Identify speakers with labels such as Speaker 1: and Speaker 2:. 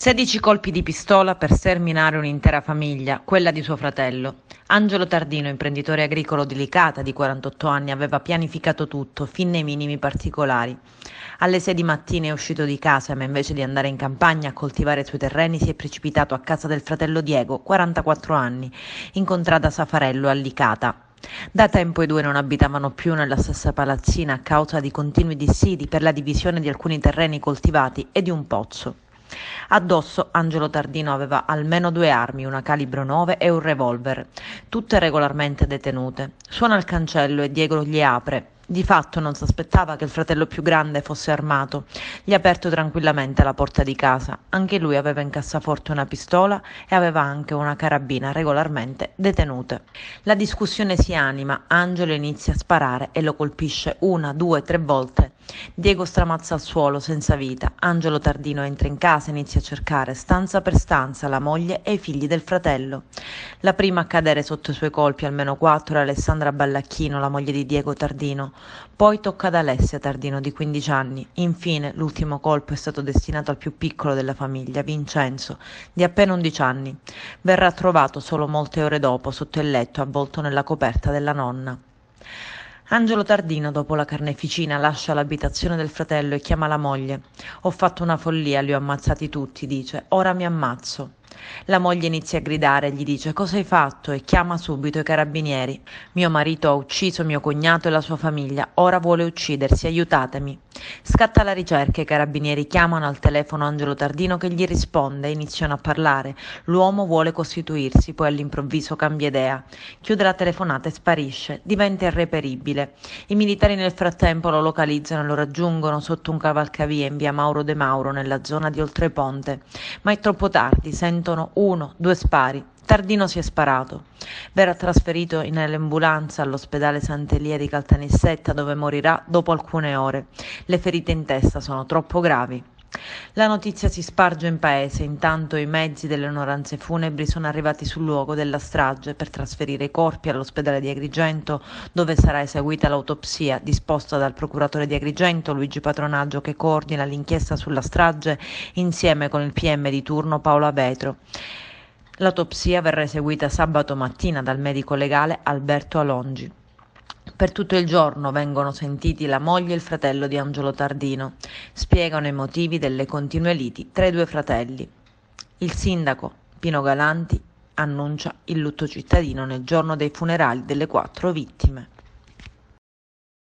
Speaker 1: 16 colpi di pistola per sterminare un'intera famiglia, quella di suo fratello. Angelo Tardino, imprenditore agricolo di Licata di 48 anni, aveva pianificato tutto, fin nei minimi particolari. Alle 6 di mattina è uscito di casa, ma invece di andare in campagna a coltivare i suoi terreni si è precipitato a casa del fratello Diego, 44 anni, incontrata Safarello a Licata. Da tempo i due non abitavano più nella stessa palazzina a causa di continui dissidi per la divisione di alcuni terreni coltivati e di un pozzo. Addosso Angelo Tardino aveva almeno due armi, una calibro 9 e un revolver, tutte regolarmente detenute. Suona il cancello e Diego gli apre. Di fatto non s'aspettava che il fratello più grande fosse armato. Gli ha aperto tranquillamente la porta di casa. Anche lui aveva in cassaforte una pistola e aveva anche una carabina regolarmente detenute. La discussione si anima, Angelo inizia a sparare e lo colpisce una, due, tre volte Diego stramazza al suolo senza vita. Angelo Tardino entra in casa e inizia a cercare stanza per stanza la moglie e i figli del fratello. La prima a cadere sotto i suoi colpi, almeno quattro, è Alessandra Ballacchino, la moglie di Diego Tardino. Poi tocca ad Alessia Tardino di 15 anni. Infine l'ultimo colpo è stato destinato al più piccolo della famiglia, Vincenzo, di appena 11 anni. Verrà trovato solo molte ore dopo sotto il letto avvolto nella coperta della nonna. Angelo Tardino, dopo la carneficina, lascia l'abitazione del fratello e chiama la moglie. Ho fatto una follia, li ho ammazzati tutti, dice. Ora mi ammazzo. La moglie inizia a gridare, gli dice cosa hai fatto e chiama subito i carabinieri. Mio marito ha ucciso mio cognato e la sua famiglia, ora vuole uccidersi, aiutatemi. Scatta la ricerca, i carabinieri chiamano al telefono Angelo Tardino che gli risponde, iniziano a parlare. L'uomo vuole costituirsi, poi all'improvviso cambia idea. Chiude la telefonata e sparisce, diventa irreperibile. I militari nel frattempo lo localizzano e lo raggiungono sotto un cavalcavia in via Mauro De Mauro nella zona di Oltreponte. Ma è troppo tardi, sentono sentono uno, due spari. Tardino si è sparato. Verrà trasferito nell'ambulanza all'ospedale Sant'Elia di Caltanissetta dove morirà dopo alcune ore. Le ferite in testa sono troppo gravi. La notizia si sparge in paese, intanto i mezzi delle onoranze funebri sono arrivati sul luogo della strage per trasferire i corpi all'ospedale di Agrigento dove sarà eseguita l'autopsia disposta dal procuratore di Agrigento Luigi Patronaggio che coordina l'inchiesta sulla strage insieme con il PM di turno Paolo Avetro. L'autopsia verrà eseguita sabato mattina dal medico legale Alberto Alongi. Per tutto il giorno vengono sentiti la moglie e il fratello di Angelo Tardino. Spiegano i motivi delle continue liti tra i due fratelli. Il sindaco Pino Galanti annuncia il lutto cittadino nel giorno dei funerali delle quattro vittime.